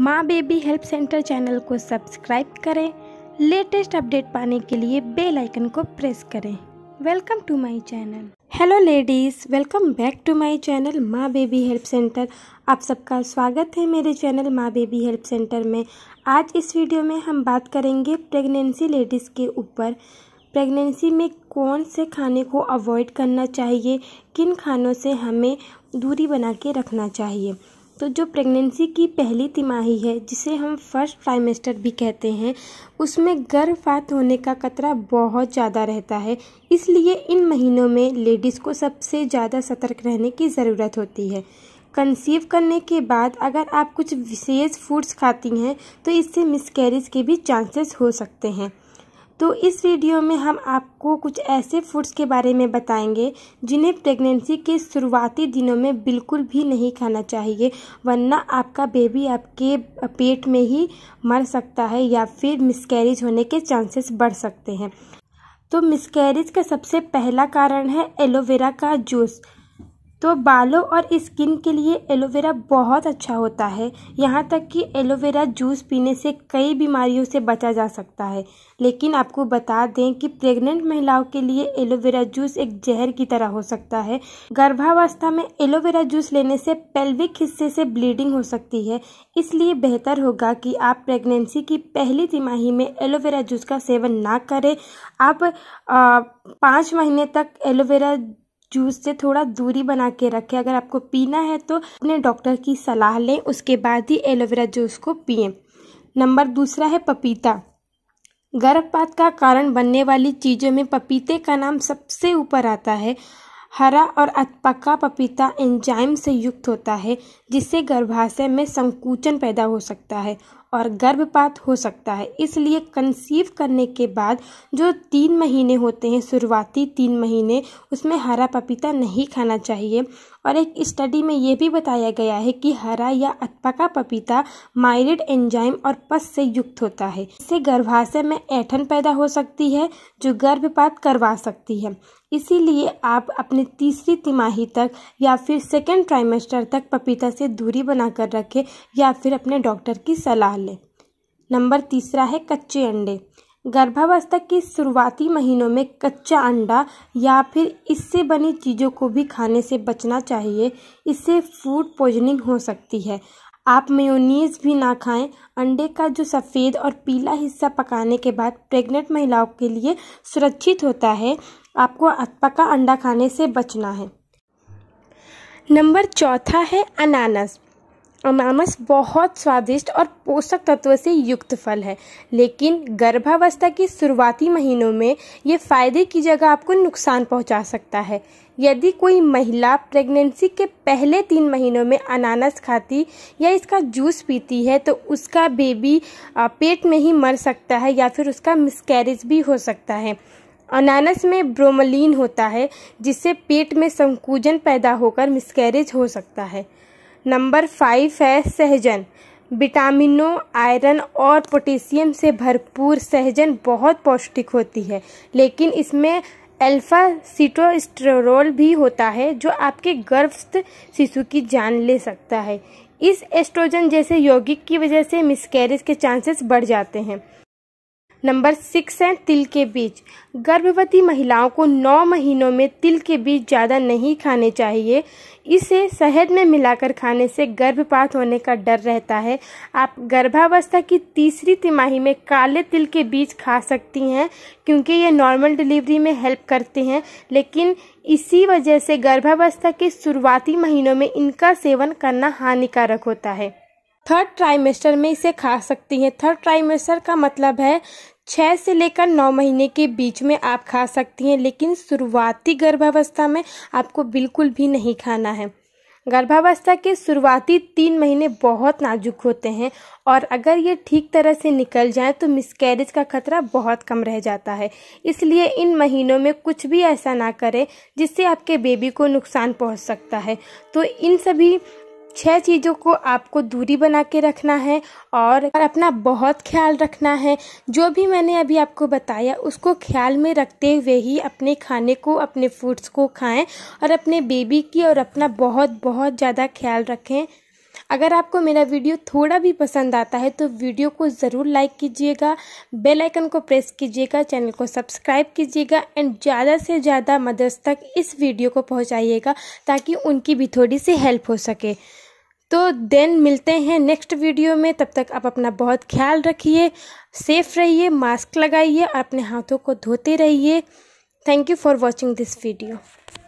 माँ Baby Help Centre channel को subscribe करें लेटेस्ट अपडेट पाने के लिए बेल आइकन को प्रेस करें welcome to my channel hello ladies welcome back to my channel Maa Baby Help Centre आप सबका स्वागत है मेरे channel Maa Baby Help centre में आज इस वीडियो में हम बात करेंगे प्रेगनेंसी लेडीज़ के ऊपर प्रेगनेंसी में कौन से खाने को अवॉइड करना चाहिए किन खानों से हमें दूरी बना के रखना चाहिए तो जो प्रेगनेंसी की पहली तिमाही है जिसे हम फर्स्ट ट्राइमेस्टर भी कहते हैं उसमें गर्भपात होने का खतरा बहुत ज़्यादा रहता है इसलिए इन महीनों में लेडीज़ को सबसे ज़्यादा सतर्क रहने की ज़रूरत होती है कंसीव करने के बाद अगर आप कुछ विशेष फूड्स खाती हैं तो इससे मिसकैरेज के भी चांसेस हो सकते हैं तो इस वीडियो में हम आपको कुछ ऐसे फूड्स के बारे में बताएंगे जिन्हें प्रेगनेंसी के शुरुआती दिनों में बिल्कुल भी नहीं खाना चाहिए वरना आपका बेबी आपके पेट में ही मर सकता है या फिर मिसकैरेज होने के चांसेस बढ़ सकते हैं तो मिसकैरेज का सबसे पहला कारण है एलोवेरा का जूस तो बालों और स्किन के लिए एलोवेरा बहुत अच्छा होता है यहाँ तक कि एलोवेरा जूस पीने से कई बीमारियों से बचा जा सकता है लेकिन आपको बता दें कि प्रेग्नेंट महिलाओं के लिए एलोवेरा जूस एक जहर की तरह हो सकता है गर्भावस्था में एलोवेरा जूस लेने से पेल्विक हिस्से से ब्लीडिंग हो सकती है इसलिए बेहतर होगा कि आप प्रेगनेंसी की पहली तिमाही में एलोवेरा जूस का सेवन ना करें आप पाँच महीने तक एलोवेरा जूस से थोड़ा दूरी बना के रखें अगर आपको पीना है तो अपने डॉक्टर की सलाह लें उसके बाद ही एलोवेरा जूस को पिए नंबर दूसरा है पपीता गर्भपात का कारण बनने वाली चीज़ों में पपीते का नाम सबसे ऊपर आता है हरा और अतपका पपीता एंजाइम से युक्त होता है जिससे गर्भाशय में संकुचन पैदा हो सकता है और गर्भपात हो सकता है इसलिए कंसीव करने के बाद जो तीन महीने होते हैं शुरुआती तीन महीने उसमें हरा पपीता नहीं खाना चाहिए और एक स्टडी में ये भी बताया गया है कि हरा या अटपका पपीता माइरेड एंजाइम और पस से युक्त होता है इससे गर्भाशय में ऐठन पैदा हो सकती है जो गर्भपात करवा सकती है इसीलिए आप अपने तीसरी तिमाही तक या फिर सेकेंड ट्राइमेस्टर तक पपीता से दूरी बनाकर रखें या फिर अपने डॉक्टर की सलाह मसाले नंबर तीसरा है कच्चे अंडे गर्भावस्था के शुरुआती महीनों में कच्चा अंडा या फिर इससे बनी चीज़ों को भी खाने से बचना चाहिए इससे फूड पॉइजनिंग हो सकती है आप मेयोनीज भी ना खाएं अंडे का जो सफ़ेद और पीला हिस्सा पकाने के बाद प्रेग्नेंट महिलाओं के लिए सुरक्षित होता है आपको पका अंडा खाने से बचना है नंबर चौथा है अनानास अमामस बहुत स्वादिष्ट और पोषक तत्व से युक्त फल है लेकिन गर्भावस्था के शुरुआती महीनों में ये फायदे की जगह आपको नुकसान पहुंचा सकता है यदि कोई महिला प्रेगनेंसी के पहले तीन महीनों में अनानास खाती या इसका जूस पीती है तो उसका बेबी पेट में ही मर सकता है या फिर उसका मिसकैरेज भी हो सकता है अनानस में ब्रोमलिन होता है जिससे पेट में संकुचन पैदा होकर मिसकैरेज हो सकता है नंबर फाइव है सहजन विटामिनों आयरन और पोटेशियम से भरपूर सहजन बहुत पौष्टिक होती है लेकिन इसमें अल्फा सीटोस्टेरोल भी होता है जो आपके गर्भस्थ शिशु की जान ले सकता है इस एस्ट्रोजन जैसे यौगिक की वजह से मिसकैरेज के चांसेस बढ़ जाते हैं नंबर सिक्स है तिल के बीज गर्भवती महिलाओं को नौ महीनों में तिल के बीज ज़्यादा नहीं खाने चाहिए इसे शहद में मिलाकर खाने से गर्भपात होने का डर रहता है आप गर्भावस्था की तीसरी तिमाही में काले तिल के बीज खा सकती हैं क्योंकि ये नॉर्मल डिलीवरी में हेल्प करते हैं लेकिन इसी वजह से गर्भावस्था के शुरुआती महीनों में इनका सेवन करना हानिकारक होता है थर्ड ट्राइमेस्टर में इसे खा सकती हैं थर्ड ट्राइमेस्टर का मतलब है छः से लेकर नौ महीने के बीच में आप खा सकती हैं लेकिन शुरुआती गर्भावस्था में आपको बिल्कुल भी नहीं खाना है गर्भावस्था के शुरुआती तीन महीने बहुत नाजुक होते हैं और अगर ये ठीक तरह से निकल जाए तो मिसकैरेज का खतरा बहुत कम रह जाता है इसलिए इन महीनों में कुछ भी ऐसा ना करें जिससे आपके बेबी को नुकसान पहुंच सकता है तो इन सभी छह चीज़ों को आपको दूरी बना के रखना है और अपना बहुत ख्याल रखना है जो भी मैंने अभी आपको बताया उसको ख्याल में रखते हुए ही अपने खाने को अपने फूड्स को खाएं और अपने बेबी की और अपना बहुत बहुत ज़्यादा ख्याल रखें अगर आपको मेरा वीडियो थोड़ा भी पसंद आता है तो वीडियो को ज़रूर लाइक कीजिएगा बेल आइकन को प्रेस कीजिएगा चैनल को सब्सक्राइब कीजिएगा एंड ज़्यादा से ज़्यादा मदर्स तक इस वीडियो को पहुँचाइएगा ताकि उनकी भी थोड़ी सी हेल्प हो सके तो देन मिलते हैं नेक्स्ट वीडियो में तब तक आप अपना बहुत ख्याल रखिए सेफ रहिए मास्क लगाइए और अपने हाथों को धोते रहिए thank you for watching this video